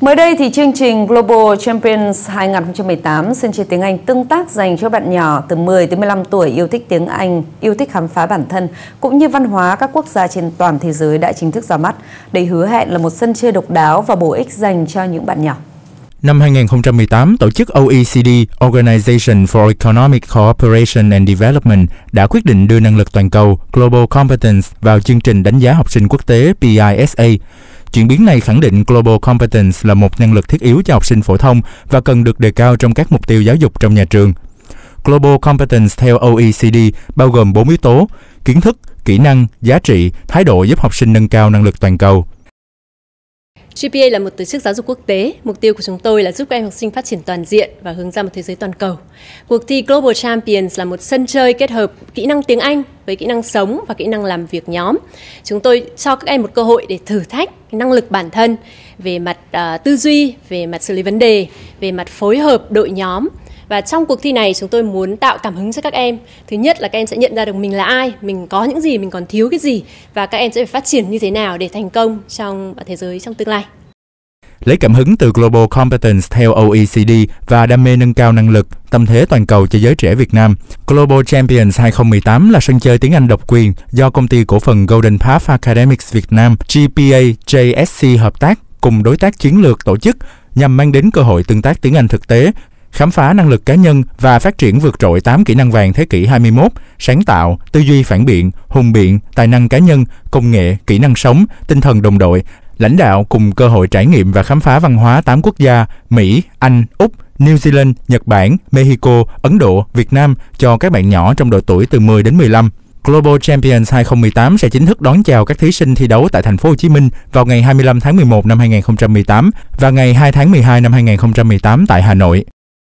Mới đây thì chương trình Global Champions 2018 sân chơi tiếng Anh tương tác dành cho bạn nhỏ từ 10 đến 15 tuổi yêu thích tiếng Anh, yêu thích khám phá bản thân cũng như văn hóa các quốc gia trên toàn thế giới đã chính thức ra mắt. Đây hứa hẹn là một sân chơi độc đáo và bổ ích dành cho những bạn nhỏ. Năm 2018, tổ chức OECD, Organization for Economic Cooperation and Development, đã quyết định đưa năng lực toàn cầu Global Competence vào chương trình đánh giá học sinh quốc tế PISA. Chuyển biến này khẳng định Global Competence là một năng lực thiết yếu cho học sinh phổ thông và cần được đề cao trong các mục tiêu giáo dục trong nhà trường. Global Competence theo OECD bao gồm 4 yếu tố: kiến thức, kỹ năng, giá trị, thái độ giúp học sinh nâng cao năng lực toàn cầu. GPA là một tổ chức giáo dục quốc tế. Mục tiêu của chúng tôi là giúp các em học sinh phát triển toàn diện và hướng ra một thế giới toàn cầu. Cuộc thi Global Champions là một sân chơi kết hợp kỹ năng tiếng Anh với kỹ năng sống và kỹ năng làm việc nhóm. Chúng tôi cho các em một cơ hội để thử thách năng lực bản thân về mặt uh, tư duy, về mặt xử lý vấn đề, về mặt phối hợp đội nhóm và trong cuộc thi này chúng tôi muốn tạo cảm hứng cho các em. Thứ nhất là các em sẽ nhận ra được mình là ai, mình có những gì, mình còn thiếu cái gì và các em sẽ phải phát triển như thế nào để thành công trong thế giới trong tương lai. Lấy cảm hứng từ Global Competence theo OECD và đam mê nâng cao năng lực, tâm thế toàn cầu cho giới trẻ Việt Nam, Global Champions 2018 là sân chơi tiếng Anh độc quyền do công ty cổ phần Golden Path Academics Việt Nam GPA JSC hợp tác cùng đối tác chiến lược tổ chức nhằm mang đến cơ hội tương tác tiếng Anh thực tế khám phá năng lực cá nhân và phát triển vượt trội 8 kỹ năng vàng thế kỷ 21, sáng tạo, tư duy phản biện, hùng biện, tài năng cá nhân, công nghệ, kỹ năng sống, tinh thần đồng đội, lãnh đạo cùng cơ hội trải nghiệm và khám phá văn hóa 8 quốc gia Mỹ, Anh, Úc, New Zealand, Nhật Bản, Mexico, Ấn Độ, Việt Nam cho các bạn nhỏ trong độ tuổi từ 10 đến 15. Global Champions 2018 sẽ chính thức đón chào các thí sinh thi đấu tại thành phố Hồ Chí Minh vào ngày 25 tháng 11 năm 2018 và ngày 2 tháng 12 năm 2018 tại Hà Nội.